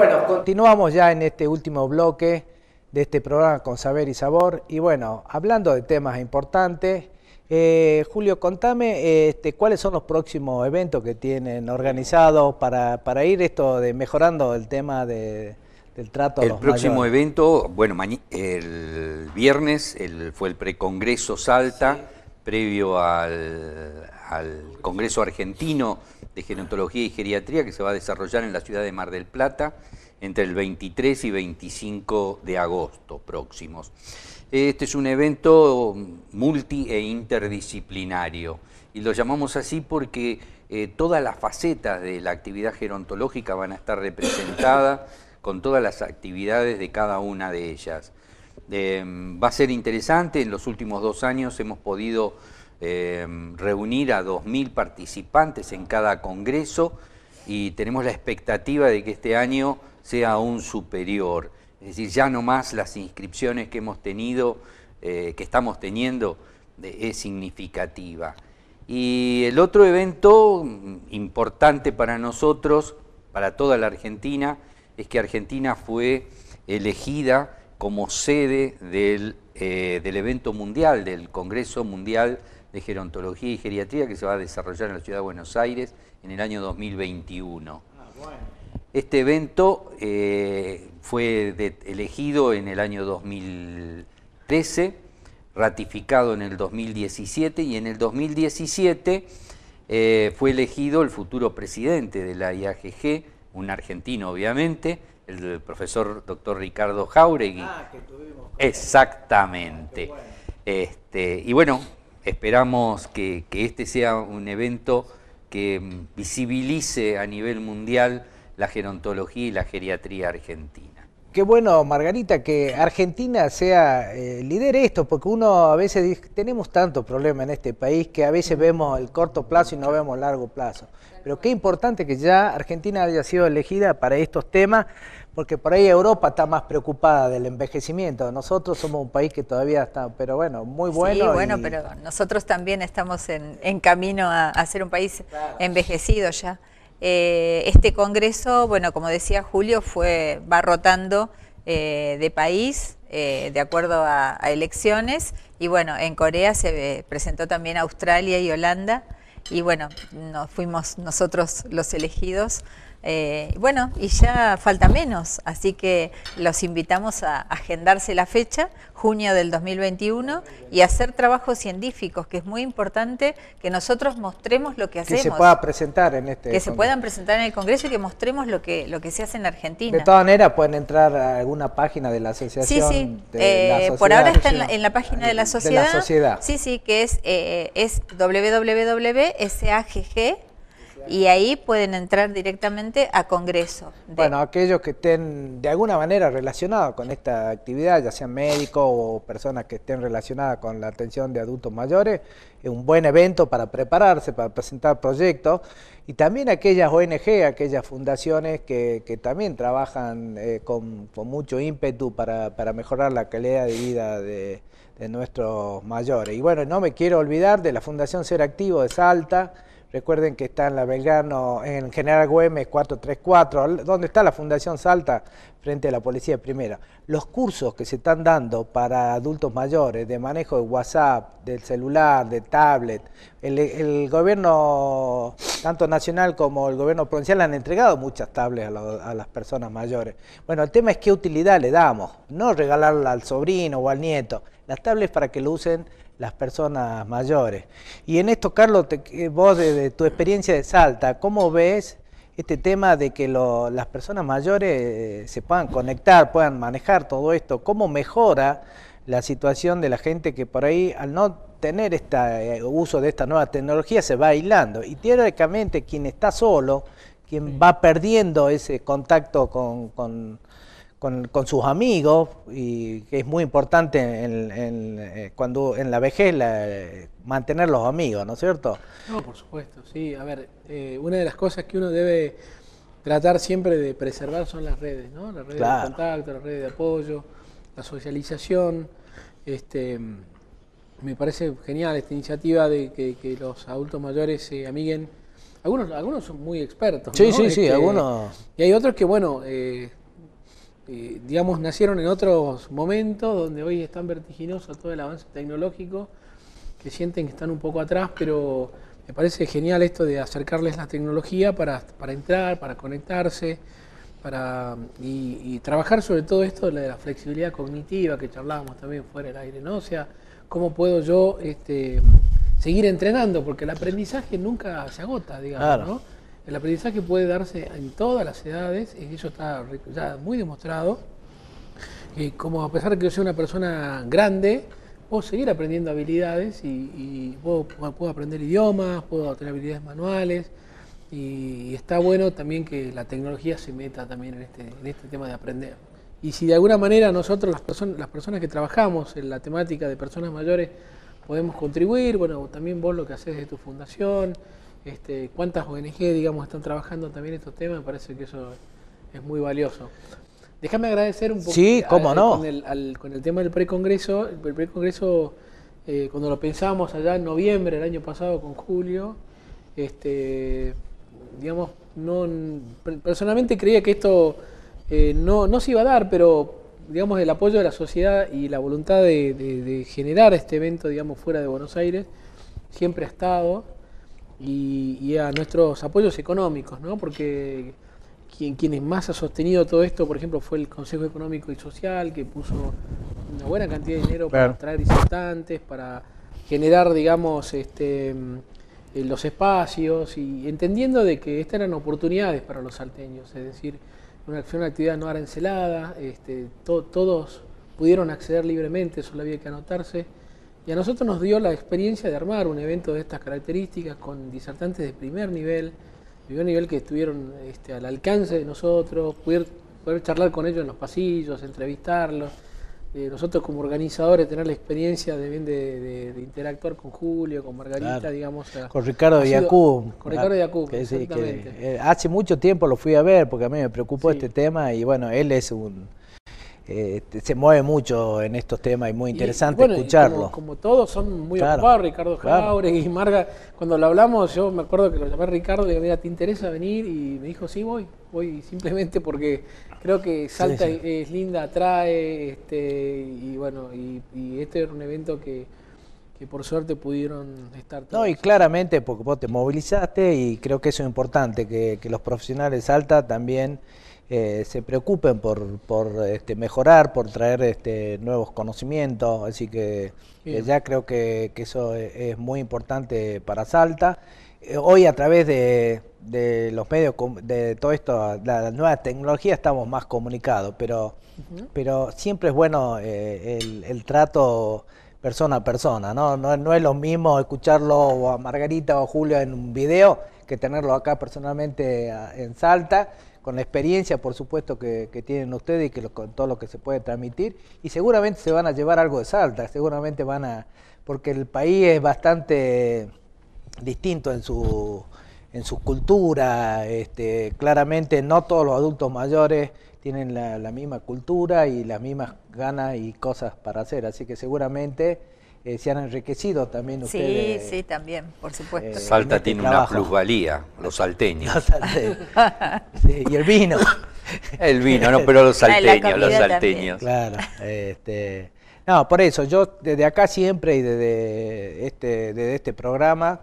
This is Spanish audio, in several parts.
Bueno, continuamos ya en este último bloque de este programa con Saber y Sabor. Y bueno, hablando de temas importantes, eh, Julio, contame este, cuáles son los próximos eventos que tienen organizados para, ir esto de mejorando el tema del trato. A el próximo evento, bueno, el viernes fue el precongreso Salta, previo al, al Congreso Argentino de Gerontología y Geriatría que se va a desarrollar en la ciudad de Mar del Plata entre el 23 y 25 de agosto próximos. Este es un evento multi e interdisciplinario y lo llamamos así porque eh, todas las facetas de la actividad gerontológica van a estar representadas con todas las actividades de cada una de ellas. Em, va a ser interesante, en los últimos dos años hemos podido Em, reunir a 2.000 participantes en cada congreso y tenemos la expectativa de que este año sea aún superior. Es decir, ya no más las inscripciones que hemos tenido, eh, que estamos teniendo, es significativa. Y el otro evento mm, importante para nosotros, para toda la Argentina, es que Argentina fue elegida como sede del, eh, del evento mundial, del Congreso Mundial de Gerontología y Geriatría que se va a desarrollar en la ciudad de Buenos Aires en el año 2021. Ah, este evento eh, fue elegido en el año 2013, ratificado en el 2017 y en el 2017 eh, fue elegido el futuro presidente de la IAGG, un argentino obviamente, el, profesor doctor Ricardo Jauregui. Ah, que Exactamente. Ah, este, y bueno, esperamos que, este sea un evento que mm, visibilice a nivel mundial la gerontología y la geriatría argentina. Qué bueno, Margarita, que Argentina sea eh, líder líder esto, porque uno a veces dice, tenemos tantos problemas en este país que a veces vemos el corto plazo y no vemos el largo plazo. Pero qué importante que ya Argentina haya sido elegida para estos temas, porque por ahí Europa está más preocupada del envejecimiento. Nosotros somos un país que todavía está, pero bueno, muy bueno. Sí, bueno, pero nosotros también estamos en, camino a, ser un país envejecido ya. Eh, este congreso, bueno, como decía Julio, fue, barrotando eh, de país eh, de acuerdo a, a, elecciones y bueno, en Corea se presentó también Australia y Holanda y bueno, nos fuimos nosotros los elegidos eh, bueno, y ya falta menos, así que los invitamos a agendarse la fecha, junio del 2021, y hacer trabajos científicos, que es muy importante que nosotros mostremos lo que hacemos. Que se pueda presentar en este Que se puedan presentar en el Congreso y que mostremos lo que, lo que se hace en Argentina. De todas maneras, pueden entrar a alguna página de la asociación. Sí, sí, de eh, por ahora está en la, página de la sociedad. sociedad. Sí, sí, que es, eh, es y ahí pueden entrar directamente a congreso. Bueno, aquellos que estén de alguna manera relacionados con esta actividad, ya sean médicos o personas que estén relacionadas con la atención de adultos mayores, es un buen evento para prepararse, para presentar proyectos, y también aquellas ONG, aquellas fundaciones que, también trabajan eh, con, mucho ímpetu para, mejorar la calidad de vida de, de nuestros mayores. Y bueno, no me quiero olvidar de la Fundación Ser Activo de Salta, Recuerden que está en la Belgrano, en General Güemes 434, donde está la Fundación Salta, frente a la Policía Primera. Los cursos que se están dando para adultos mayores de manejo de WhatsApp, del celular, de tablet, el, gobierno, tanto nacional como el gobierno provincial, han entregado muchas tablets a, a las personas mayores. Bueno, el tema es qué utilidad le damos, no regalarla al sobrino o al nieto. Las tablets para que lo usen las personas mayores. Y en esto, Carlos, eh, vos de, tu experiencia de Salta, ¿cómo ves este tema de que las personas mayores eh, se puedan conectar, puedan manejar todo esto? ¿Cómo mejora la situación de la gente que por ahí, al no tener este uso de esta nueva tecnología, se va aislando? Y teóricamente quien está solo, quien va perdiendo ese contacto con con, sus amigos, y que es muy importante en, eh, cuando, en la vejez la, mantener los amigos, ¿no es cierto? No, por supuesto, sí. A ver, eh, una de las cosas que uno debe tratar siempre de preservar son las redes, ¿no? Las redes de contacto, las redes de apoyo, la socialización. Este, me parece genial esta iniciativa de que, los adultos mayores se amiguen. Algunos, algunos son muy expertos. ¿no? sí, sí, este, algunos. Y hay otros que, bueno, eh, eh, digamos, nacieron en otros momentos donde hoy es tan vertiginoso todo el avance tecnológico que sienten que están un poco atrás, pero me parece genial esto de acercarles la tecnología para, entrar, para conectarse, para, y, trabajar sobre todo esto de la, flexibilidad cognitiva que charlábamos también fuera del aire, ¿no? O sea, cómo puedo yo este, seguir entrenando, porque el aprendizaje nunca se agota, digamos, el aprendizaje puede darse en todas las edades, y eso está ya muy demostrado. como a pesar de que yo soy una persona grande, puedo seguir aprendiendo habilidades y, puedo, aprender idiomas, puedo tener habilidades manuales. Y, está bueno también que la tecnología se meta también en este, este tema de aprender. Y si de alguna manera nosotros, las, personas, las personas que trabajamos en la temática de personas mayores, podemos contribuir, bueno, también vos lo que haces de tu fundación, este, cuántas ONG, digamos, están trabajando también estos temas, me parece que eso es muy valioso. Déjame agradecer un poco eh, con, el, tema del precongreso. El precongreso, congreso eh, cuando lo pensamos allá en noviembre del año pasado con Julio, este, digamos, no, personalmente creía que esto eh, no, se iba a dar, pero digamos, el apoyo de la sociedad y la voluntad de, de generar este evento, digamos, fuera de Buenos Aires, siempre ha estado y, a nuestros apoyos económicos, ¿no? porque quien, quienes más ha sostenido todo esto, por ejemplo, fue el Consejo Económico y Social, que puso una buena cantidad de dinero para traer disertantes, para generar, digamos, este, eh, los espacios y entendiendo de que estas eran oportunidades para los salteños, es decir, una, una actividad no arancelada, este, todos pudieron acceder libremente, solo había que anotarse y a nosotros nos dio la experiencia de armar un evento de estas características con disertantes de primer nivel, de primer nivel que estuvieron este, al alcance de nosotros, poder, poder charlar con ellos en los pasillos, entrevistarlos. Eh, nosotros como organizadores tener la experiencia de, de, de, interactuar con Julio, con Margarita, digamos. con Ricardo Yacú. Con Ricardo Yacú, exactamente. Que, eh, hace mucho tiempo lo fui a ver porque a mí me preocupó este tema y bueno, él es un eh, se mueve mucho en estos temas y muy interesante escucharlo. Como, todos son muy ocupados, Ricardo Jauregui, y Marga, cuando lo hablamos, yo me acuerdo que lo llamé Ricardo y le dije, ¿te interesa venir? Y me dijo, sí, voy, voy simplemente porque creo que Salta es linda, atrae, este, y bueno, y, este era un evento que, por suerte pudieron estar No, y claramente porque vos te movilizaste y creo que eso es importante, que, los profesionales Salta también eh, se preocupen por, este, mejorar, por traer este, nuevos conocimientos, así que eh, ya creo que, eso e, es, muy importante para Salta. Eh, hoy a través de, los medios, de todo esto, la, nueva tecnología, estamos más comunicados, pero, siempre es bueno el, trato persona a persona, ¿no? No, es lo mismo escucharlo a Margarita o a Julio en un video que tenerlo acá personalmente en Salta con la experiencia, por supuesto, que, tienen ustedes y que con todo lo que se puede transmitir. Y seguramente se van a llevar algo de Salta, seguramente van a, porque el país es bastante distinto en su, en su cultura, este, claramente no todos los adultos mayores tienen la, la misma cultura y las mismas ganas y cosas para hacer, así que seguramente eh, se han enriquecido también ustedes. Sí, sí, también, por supuesto. Salta eh, este tiene una plusvalía, los salteños. Los salteños. y el vino. El vino, no, pero los salteños, los salteños. Claro, este, no, por eso, yo desde acá siempre y desde este, este programa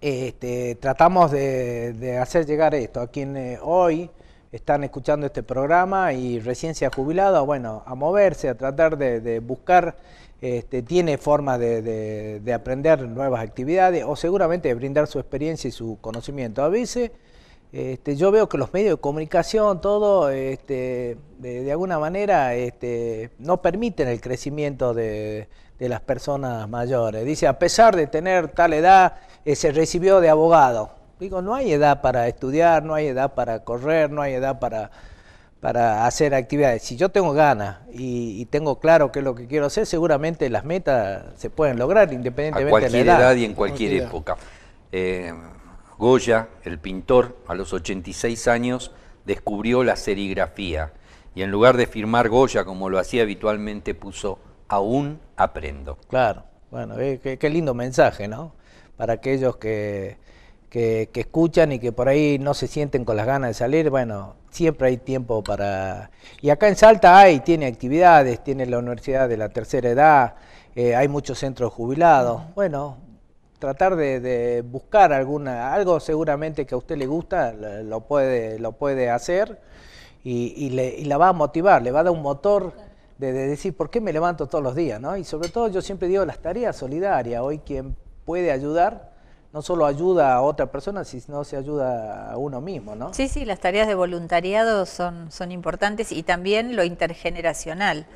este, tratamos de, hacer llegar esto a quienes eh, hoy están escuchando este programa y recién se ha jubilado, bueno, a moverse, a tratar de buscar este, tiene forma de, aprender nuevas actividades o seguramente de brindar su experiencia y su conocimiento. A veces este, yo veo que los medios de comunicación, todo, este, de, alguna manera, este, no permiten el crecimiento de, las personas mayores. Dice, a pesar de tener tal edad, eh, se recibió de abogado. Digo, no hay edad para estudiar, no hay edad para correr, no hay edad para para hacer actividades. Si yo tengo ganas y, tengo claro qué es lo que quiero hacer, seguramente las metas se pueden lograr independientemente de la edad. edad y en cualquier, época. Eh, Goya, el pintor, a los 86 años descubrió la serigrafía y en lugar de firmar Goya como lo hacía habitualmente puso aún aprendo. Claro, bueno, qué lindo mensaje, ¿no? Para aquellos que que, escuchan y que por ahí no se sienten con las ganas de salir, bueno, siempre hay tiempo para... Y acá en Salta hay, tiene actividades, tiene la Universidad de la Tercera Edad, eh, hay muchos centros jubilados. Bueno, tratar de, buscar alguna, algo seguramente que a usted le gusta, lo puede, lo puede hacer y, la va a motivar, le va a dar un motor de, de, decir, ¿por qué me levanto todos los días? ¿no? Y sobre todo yo siempre digo las tareas solidarias, hoy quien puede ayudar no solo ayuda a otra persona, sino se ayuda a uno mismo, ¿no? Sí, sí, las tareas de voluntariado son, son importantes y también lo intergeneracional,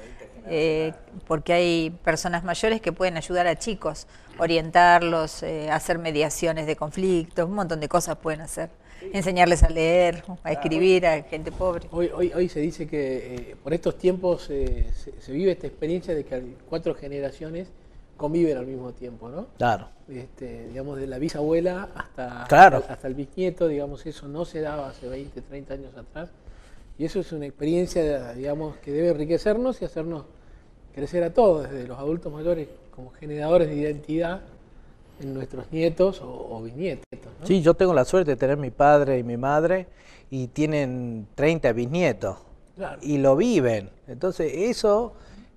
eh, porque hay personas mayores que pueden ayudar a chicos, orientarlos, eh, hacer mediaciones de conflictos, un montón de cosas pueden hacer. Enseñarles a leer, a escribir a gente pobre. Hoy, hoy, hoy se dice que eh, por estos tiempos se, se, vive esta experiencia de que hay cuatro generaciones conviven al mismo tiempo, ¿no? Claro. Este, digamos, de la bisabuela hasta, hasta, el bisnieto, digamos, eso no se daba hace 20, 30 años atrás. Y eso es una experiencia, digamos, que debe enriquecernos y hacernos crecer a todos, desde los adultos mayores como generadores de identidad en nuestros nietos o, bisnietos. Sí, yo tengo la suerte de tener mi padre y mi madre y tienen 30 bisnietos. Claro. Y lo viven. Entonces, eso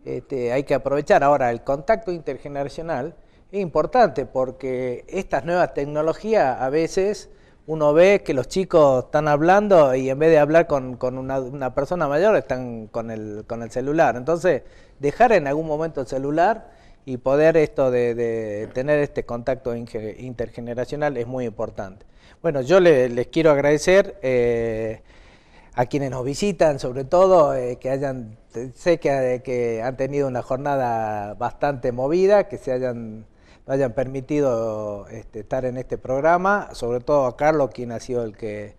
este, hay que aprovechar. Ahora, el contacto intergeneracional es importante porque estas nuevas tecnologías a veces uno ve que los chicos están hablando y en vez de hablar con, una, persona mayor están con el, con el celular. Entonces, dejar en algún momento el celular y poder esto de, tener este contacto intergeneracional es muy importante. Bueno, yo les quiero agradecer eh, a quienes nos visitan, sobre todo eh, que hayan, sé que, que han tenido una jornada bastante movida, que se hayan hayan permitido este, estar en este programa, sobre todo a Carlos, quien ha sido el que,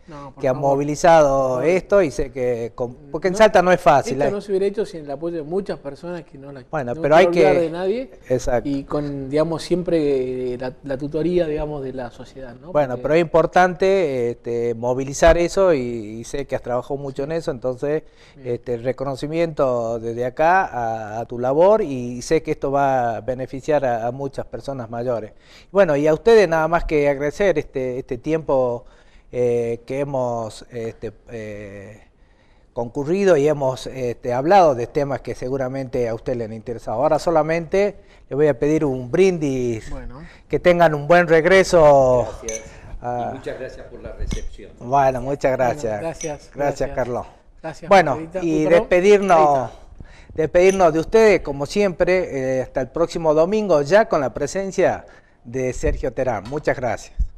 ha movilizado esto y sé que... porque en Salta no es fácil. Esto no se hubiera hecho sin el apoyo de muchas personas que no la Bueno, pero hay que... nadie. Y con, digamos, siempre eh, la, tutoría, digamos, de la sociedad, Bueno, pero es importante este, movilizar eso y, sé que has trabajado mucho en eso, entonces este, reconocimiento desde acá a, tu labor y sé que esto va a beneficiar a muchas personas mayores. Bueno, y a ustedes nada más que agradecer este, este tiempo eh, que hemos este, eh, concurrido y hemos este, hablado de temas que seguramente a ustedes le han interesado. Ahora solamente le voy a pedir un brindis, que tengan un buen regreso. Ah. muchas gracias por la recepción. Bueno, muchas gracias. gracias, gracias. Carlos. bueno, y despedirnos despedirnos de ustedes, como siempre, eh, hasta el próximo domingo, ya con la presencia de Sergio Terán. Muchas gracias.